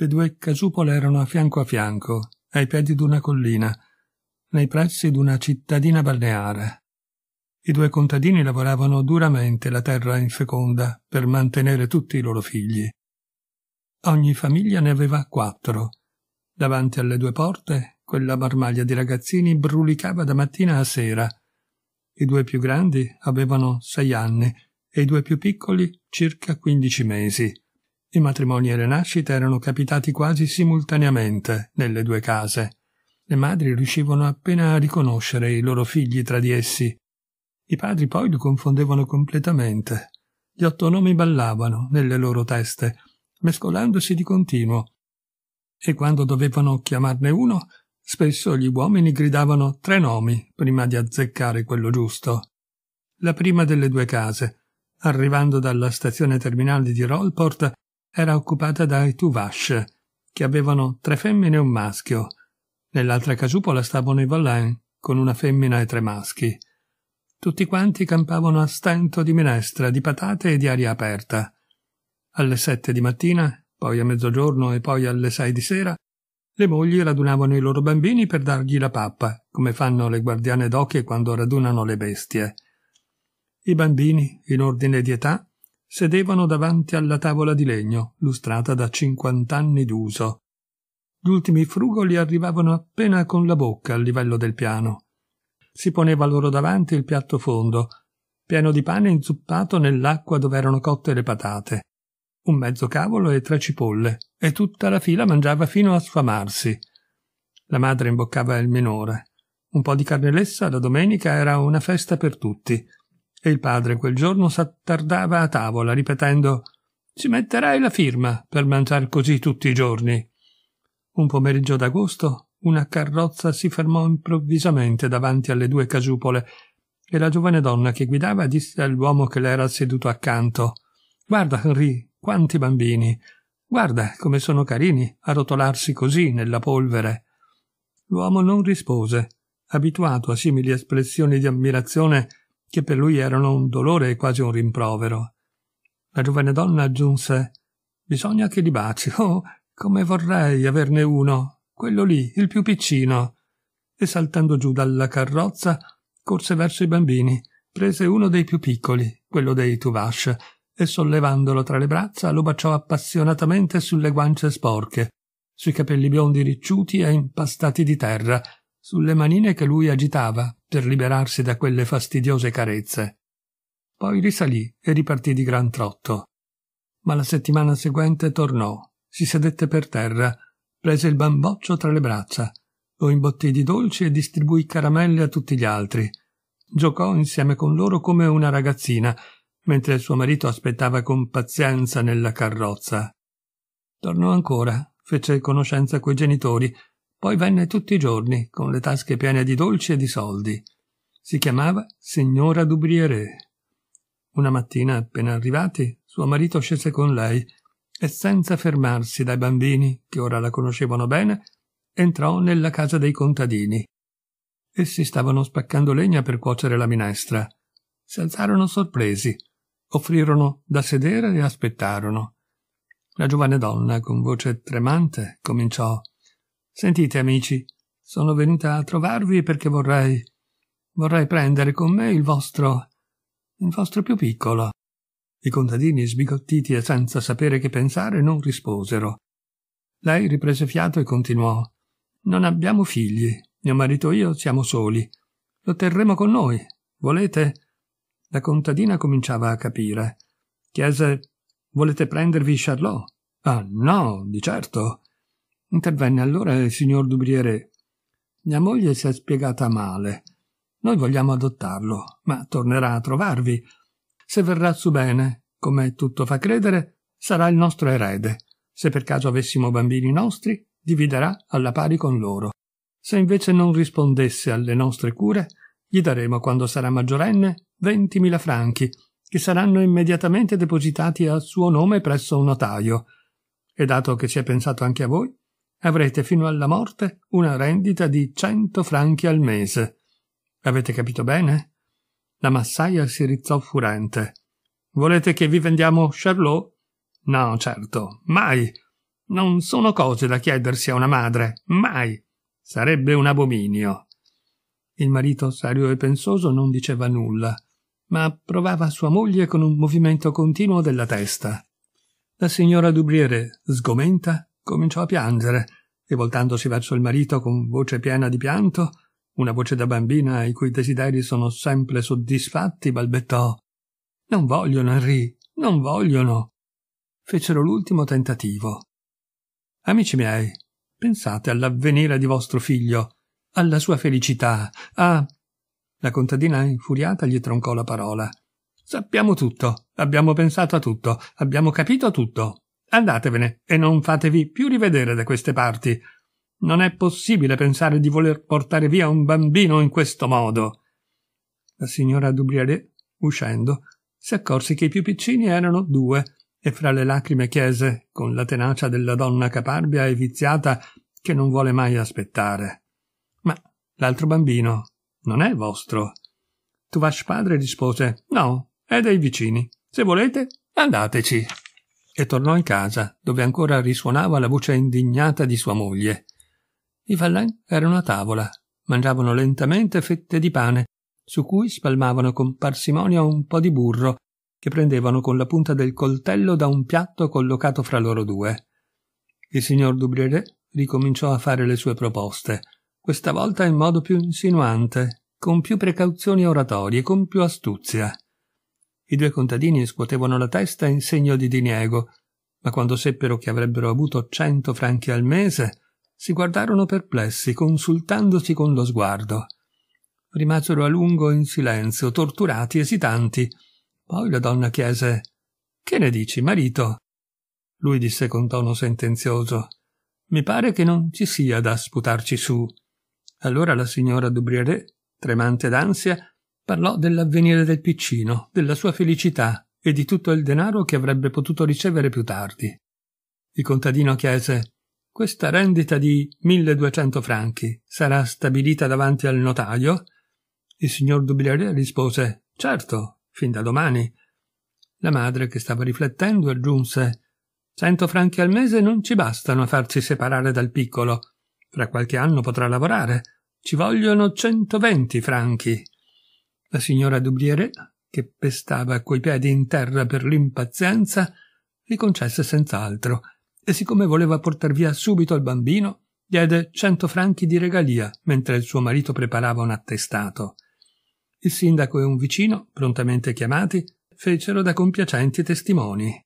Le due casupole erano a fianco a fianco, ai piedi d'una collina, nei pressi d'una cittadina balneare. I due contadini lavoravano duramente la terra infeconda per mantenere tutti i loro figli. Ogni famiglia ne aveva quattro. Davanti alle due porte, quella marmaglia di ragazzini brulicava da mattina a sera. I due più grandi avevano sei anni e i due più piccoli circa quindici mesi. I matrimoni e le nascite erano capitati quasi simultaneamente nelle due case. Le madri riuscivano appena a riconoscere i loro figli tra di essi. I padri poi li confondevano completamente. Gli otto nomi ballavano nelle loro teste, mescolandosi di continuo. E quando dovevano chiamarne uno, spesso gli uomini gridavano tre nomi prima di azzeccare quello giusto. La prima delle due case, arrivando dalla stazione terminale di Rollport, era occupata dai Tuvash, che avevano tre femmine e un maschio. Nell'altra casupola stavano i Vallain, con una femmina e tre maschi. Tutti quanti campavano a stento di minestra, di patate e di aria aperta. Alle sette di mattina, poi a mezzogiorno e poi alle sei di sera, le mogli radunavano i loro bambini per dargli la pappa, come fanno le guardiane d'occhie quando radunano le bestie. I bambini, in ordine di età, sedevano davanti alla tavola di legno, lustrata da cinquant'anni d'uso. Gli ultimi frugoli arrivavano appena con la bocca al livello del piano. Si poneva loro davanti il piatto fondo, pieno di pane inzuppato nell'acqua dove erano cotte le patate, un mezzo cavolo e tre cipolle, e tutta la fila mangiava fino a sfamarsi. La madre imboccava il minore. Un po' di carne lessa la domenica era una festa per tutti. E il padre quel giorno s'attardava a tavola, ripetendo «Ci metterai la firma per mangiare così tutti i giorni». Un pomeriggio d'agosto una carrozza si fermò improvvisamente davanti alle due casupole e la giovane donna che guidava disse all'uomo che le era seduto accanto «Guarda, Henri, quanti bambini! Guarda come sono carini a rotolarsi così nella polvere!» L'uomo non rispose. Abituato a simili espressioni di ammirazione, che per lui erano un dolore e quasi un rimprovero. La giovane donna aggiunse Bisogna che li baci. Oh, come vorrei averne uno. Quello lì, il più piccino. E saltando giù dalla carrozza, corse verso i bambini, prese uno dei più piccoli, quello dei Tuvash, e sollevandolo tra le braccia lo baciò appassionatamente sulle guance sporche, sui capelli biondi ricciuti e impastati di terra, sulle manine che lui agitava per liberarsi da quelle fastidiose carezze. Poi risalì e ripartì di gran trotto. Ma la settimana seguente tornò, si sedette per terra, prese il bamboccio tra le braccia, lo imbottì di dolci e distribuì caramelle a tutti gli altri. Giocò insieme con loro come una ragazzina, mentre suo marito aspettava con pazienza nella carrozza. Tornò ancora, fece conoscenza coi genitori poi venne tutti i giorni, con le tasche piene di dolci e di soldi. Si chiamava signora Dubriere. Una mattina, appena arrivati, suo marito scese con lei e senza fermarsi dai bambini, che ora la conoscevano bene, entrò nella casa dei contadini. Essi stavano spaccando legna per cuocere la minestra. Si alzarono sorpresi, offrirono da sedere e aspettarono. La giovane donna, con voce tremante, cominciò Sentite, amici, sono venuta a trovarvi perché vorrei. vorrei prendere con me il vostro. il vostro più piccolo. I contadini, sbigottiti e senza sapere che pensare, non risposero. Lei riprese fiato e continuò. Non abbiamo figli. Mio marito e io siamo soli. Lo terremo con noi. Volete? La contadina cominciava a capire. Chiese Volete prendervi Charlot? Ah, no, di certo. Intervenne allora il signor Dubriere. Mia moglie si è spiegata male. Noi vogliamo adottarlo, ma tornerà a trovarvi. Se verrà su bene, come tutto fa credere, sarà il nostro erede. Se per caso avessimo bambini nostri, dividerà alla pari con loro. Se invece non rispondesse alle nostre cure, gli daremo, quando sarà maggiorenne, ventimila franchi, che saranno immediatamente depositati a suo nome presso un notaio. E dato che si è pensato anche a voi, avrete fino alla morte una rendita di cento franchi al mese. Avete capito bene? La massaia si rizzò furente. Volete che vi vendiamo Charlot? No, certo, mai. Non sono cose da chiedersi a una madre, mai. Sarebbe un abominio. Il marito serio e pensoso non diceva nulla, ma provava sua moglie con un movimento continuo della testa. La signora Dubriere, sgomenta, cominciò a piangere e voltandosi verso il marito con voce piena di pianto, una voce da bambina i cui desideri sono sempre soddisfatti, balbettò Non vogliono, Henri, non vogliono. Fecero l'ultimo tentativo. Amici miei, pensate all'avvenire di vostro figlio, alla sua felicità, a... La contadina infuriata gli troncò la parola. Sappiamo tutto, abbiamo pensato a tutto, abbiamo capito tutto. Andatevene e non fatevi più rivedere da queste parti. Non è possibile pensare di voler portare via un bambino in questo modo. La signora Dubrialet, uscendo, si accorse che i più piccini erano due e fra le lacrime chiese, con la tenacia della donna caparbia e viziata che non vuole mai aspettare. Ma l'altro bambino non è vostro. Tuvash padre rispose: No, è dei vicini. Se volete, andateci e tornò in casa, dove ancora risuonava la voce indignata di sua moglie. I Fallan erano a tavola, mangiavano lentamente fette di pane, su cui spalmavano con parsimonia un po' di burro che prendevano con la punta del coltello da un piatto collocato fra loro due. Il signor Dubrieré ricominciò a fare le sue proposte, questa volta in modo più insinuante, con più precauzioni oratorie, con più astuzia. I due contadini scuotevano la testa in segno di diniego, ma quando seppero che avrebbero avuto cento franchi al mese, si guardarono perplessi, consultandosi con lo sguardo. Rimasero a lungo in silenzio, torturati, esitanti. Poi la donna chiese Che ne dici, marito? Lui disse con tono sentenzioso Mi pare che non ci sia da sputarci su. Allora la signora Dubrieré, tremante d'ansia, Parlò dell'avvenire del piccino, della sua felicità e di tutto il denaro che avrebbe potuto ricevere più tardi. Il contadino chiese Questa rendita di 1200 franchi sarà stabilita davanti al notaio? Il signor Dublier rispose Certo, fin da domani. La madre, che stava riflettendo, aggiunse Cento franchi al mese non ci bastano a farci separare dal piccolo. Fra qualche anno potrà lavorare. Ci vogliono 120 franchi. La signora Dubliere, che pestava coi piedi in terra per l'impazienza, li concesse senz'altro e siccome voleva portar via subito il bambino, diede cento franchi di regalia mentre il suo marito preparava un attestato. Il sindaco e un vicino, prontamente chiamati, fecero da compiacenti testimoni.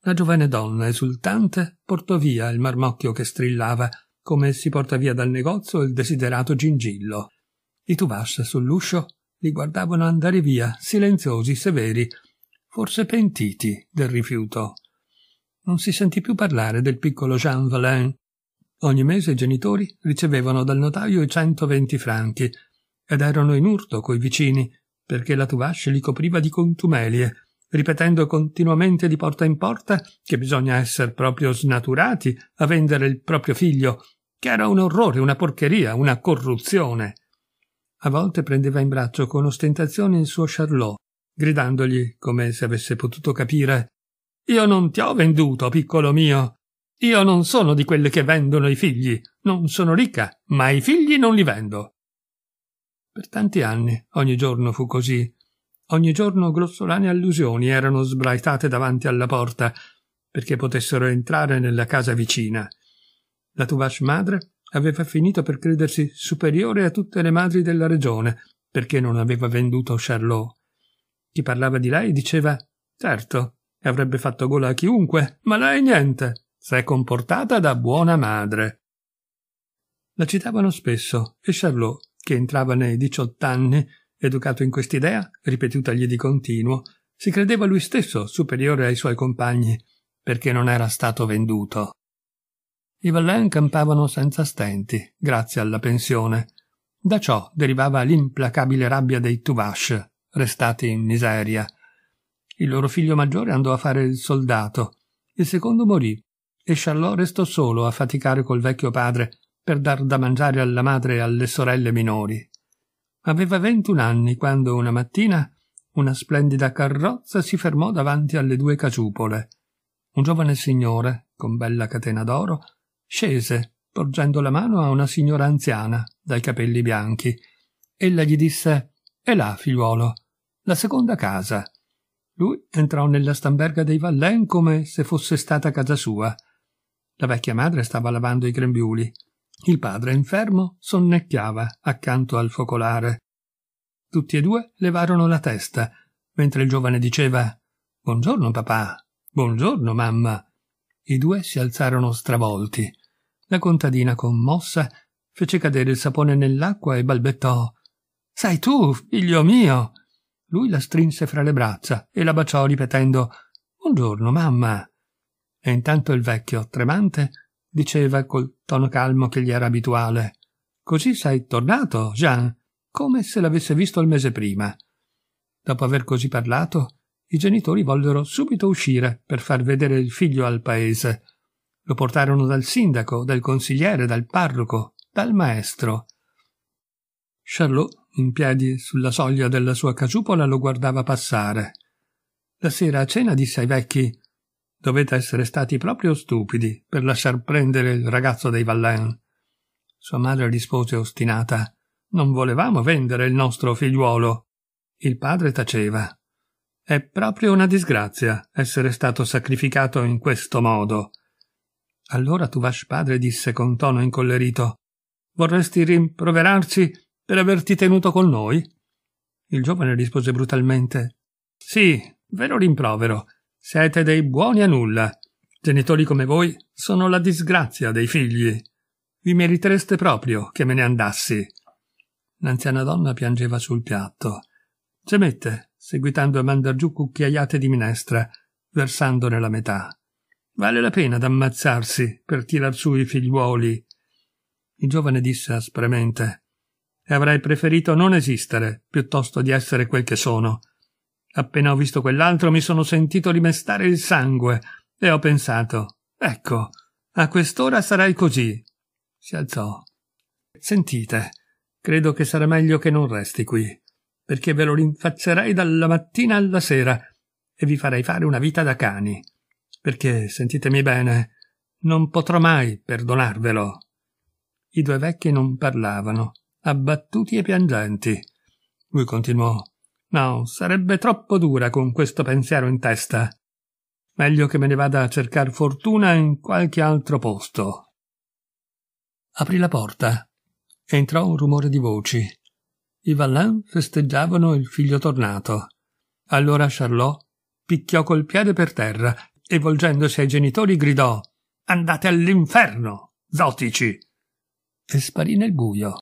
La giovane donna esultante portò via il marmocchio che strillava, come si porta via dal negozio il desiderato gingillo. I Tuvash sull'uscio li guardavano andare via, silenziosi, severi, forse pentiti del rifiuto. Non si sentì più parlare del piccolo Jean Valin. Ogni mese i genitori ricevevano dal notaio i 120 franchi ed erano in urto coi vicini perché la Tuvache li copriva di contumelie, ripetendo continuamente di porta in porta che bisogna esser proprio snaturati a vendere il proprio figlio, che era un orrore, una porcheria, una corruzione. A volte prendeva in braccio con ostentazione il suo Charlot, gridandogli, come se avesse potuto capire, Io non ti ho venduto, piccolo mio. Io non sono di quelle che vendono i figli. Non sono ricca, ma i figli non li vendo. Per tanti anni, ogni giorno fu così. Ogni giorno grossolane allusioni erano sbraitate davanti alla porta perché potessero entrare nella casa vicina. La Tuvash madre aveva finito per credersi superiore a tutte le madri della regione, perché non aveva venduto Charlot. Chi parlava di lei diceva certo, avrebbe fatto gola a chiunque, ma lei niente, s'è comportata da buona madre. La citavano spesso e Charlot, che entrava nei diciott'anni, educato in quest'idea, ripetutagli di continuo, si credeva lui stesso superiore ai suoi compagni, perché non era stato venduto i Vallin campavano senza stenti, grazie alla pensione. Da ciò derivava l'implacabile rabbia dei Tuvash, restati in miseria. Il loro figlio maggiore andò a fare il soldato, il secondo morì e Charlot restò solo a faticare col vecchio padre per dar da mangiare alla madre e alle sorelle minori. Aveva ventun anni quando una mattina una splendida carrozza si fermò davanti alle due casupole. Un giovane signore, con bella catena d'oro, Scese, porgendo la mano a una signora anziana, dai capelli bianchi. Ella gli disse «È là, figliuolo, la seconda casa». Lui entrò nella stamberga dei Vallen come se fosse stata casa sua. La vecchia madre stava lavando i grembiuli. Il padre infermo sonnecchiava accanto al focolare. Tutti e due levarono la testa, mentre il giovane diceva Buongiorno papà, buongiorno mamma, i due si alzarono stravolti. La contadina, commossa, fece cadere il sapone nell'acqua e balbettò «Sei tu, figlio mio! Lui la strinse fra le braccia e la baciò ripetendo Buongiorno, mamma. E intanto il vecchio, tremante, diceva col tono calmo che gli era abituale Così sei tornato, Jean, come se l'avesse visto il mese prima. Dopo aver così parlato, i genitori vollero subito uscire per far vedere il figlio al paese. Lo portarono dal sindaco, dal consigliere, dal parroco, dal maestro. Charlot, in piedi sulla soglia della sua casupola, lo guardava passare. La sera a cena disse ai vecchi Dovete essere stati proprio stupidi per lasciar prendere il ragazzo dei Vallen. Sua madre rispose ostinata Non volevamo vendere il nostro figliuolo. Il padre taceva. È proprio una disgrazia essere stato sacrificato in questo modo. Allora Tuvash padre disse con tono incollerito Vorresti rimproverarci per averti tenuto con noi? Il giovane rispose brutalmente Sì, vero rimprovero. Siete dei buoni a nulla. Genitori come voi sono la disgrazia dei figli. Vi meritereste proprio che me ne andassi. L'anziana donna piangeva sul piatto. Gemette seguitando a mandar giù cucchiaiate di minestra, versandone la metà. Vale la pena d'ammazzarsi per tirar su i figliuoli. Il giovane disse aspramente e avrei preferito non esistere piuttosto di essere quel che sono. Appena ho visto quell'altro mi sono sentito rimestare il sangue e ho pensato ecco, a quest'ora sarai così. Si alzò. Sentite, credo che sarà meglio che non resti qui perché ve lo rinfaccerai dalla mattina alla sera e vi farei fare una vita da cani. Perché, sentitemi bene, non potrò mai perdonarvelo. I due vecchi non parlavano, abbattuti e piangenti. Lui continuò. No, sarebbe troppo dura con questo pensiero in testa. Meglio che me ne vada a cercar fortuna in qualche altro posto. Aprì la porta. Entrò un rumore di voci i Vallin festeggiavano il figlio tornato. Allora Charlot picchiò col piede per terra e volgendosi ai genitori gridò Andate all'inferno, zotici! e sparì nel buio.